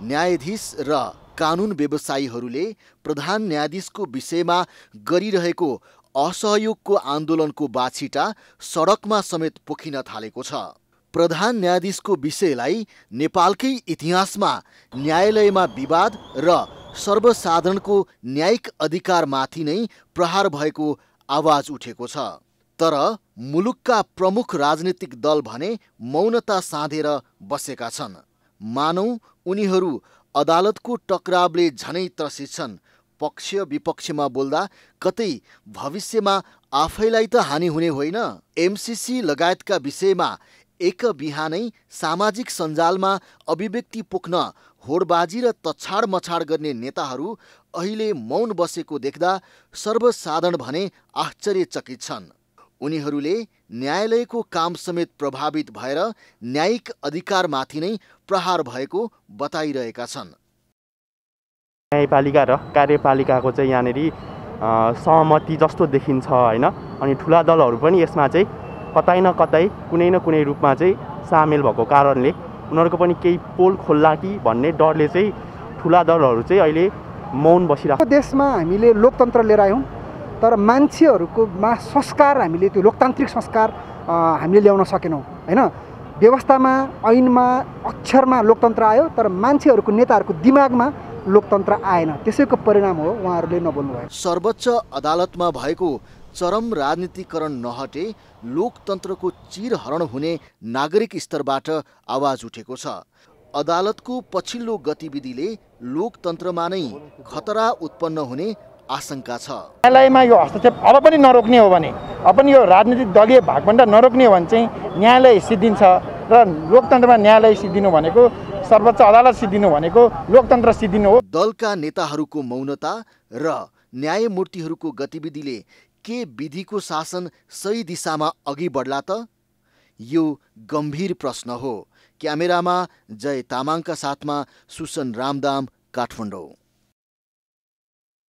न्यायाधीश र कानुन व्यवसायीहरूले प्रधान न्यायाधीशको विषयमा गरिरहेको असहयोगको आन्दोलनको बाछिटा सडकमा समेत पोखिन थालेको छ प्रधान न्यायाधीशको विषयलाई नेपालकै इतिहासमा न्यायालयमा विवाद र सर्वसाधारणको न्यायिक अधिकारमाथि नै प्रहार भएको आवाज उठेको छ तर मुलुकका प्रमुख राजनीतिक दल भने मौनता साधेर बसेका छन् मानौ उनीहरू अदालतको टक्रावले झनै त्रसित छन् पक्ष विपक्षमा बोल्दा कतै भविष्यमा आफैलाई त हानि हुने होइन एमसिसी लगायतका विषयमा एक बिहानै सामाजिक सञ्जालमा अभिव्यक्ति पुग्न होडबाजी र तछाड मछाड गर्ने नेताहरू अहिले मौन बसेको देख्दा सर्वसाधारण भने आश्चर्यचकित छन् उनीहरूले न्यायालयको काम समेत प्रभावित भएर न्यायिक अधिकारमाथि नै प्रहार भएको बताइरहेका छन् न्यायपालिका र कार्यपालिकाको चाहिँ यहाँनिर सहमति जस्तो देखिन्छ होइन अनि ठुला दलहरू पनि यसमा चाहिँ कतै न कतै कुनै न कुनै रूपमा चाहिँ सामेल भएको कारणले उनीहरूको पनि केही पोल खोल्ला कि भन्ने डरले चाहिँ ठुला दलहरू चाहिँ अहिले मौन बसिरहेको देशमा हामीले लोकतन्त्र लिएर आयौँ तर मान्छेहरूकोमा संस्कार हामीले त्यो लोकतान्त्रिक संस्कार हामीले ल्याउन सकेनौँ होइन व्यवस्थामा ऐनमा अक्षरमा लोकतन्त्र आयो तर मान्छेहरूको नेताहरूको दिमागमा लोकतन्त्र आएन त्यसैको परिणाम हो उहाँहरूले भयो सर्वोच्च अदालतमा भएको चरम राजनीतिकरण नहटे लोकतन्त्रको चिरहरण हुने नागरिक स्तरबाट आवाज उठेको छ अदालतको पछिल्लो गतिविधिले लोकतन्त्रमा नै खतरा उत्पन्न हुने आशंका छ न्यायालयमा यो हस्तक्षेप अब पनि नरोक्ने हो भने अब पनि यो राजनीतिक दलीय भागभन्दा नरोक्ने हो भने चाहिँ न्यायालय सिद्धिन्छ र लोकतन्त्रमा न्यायालय सिद्धिनु भनेको सर्वोच्च अदालत सिद्धिनु भनेको लोकतन्त्र सिद्धिनु हो दलका नेताहरूको मौनता र न्यायमूर्तिहरूको गतिविधिले के विधिको शासन सही दिशामा अघि बढ्ला त यो गम्भीर प्रश्न हो क्यामेरामा जय तामाङका साथमा सुसन रामदाम काठमाडौँ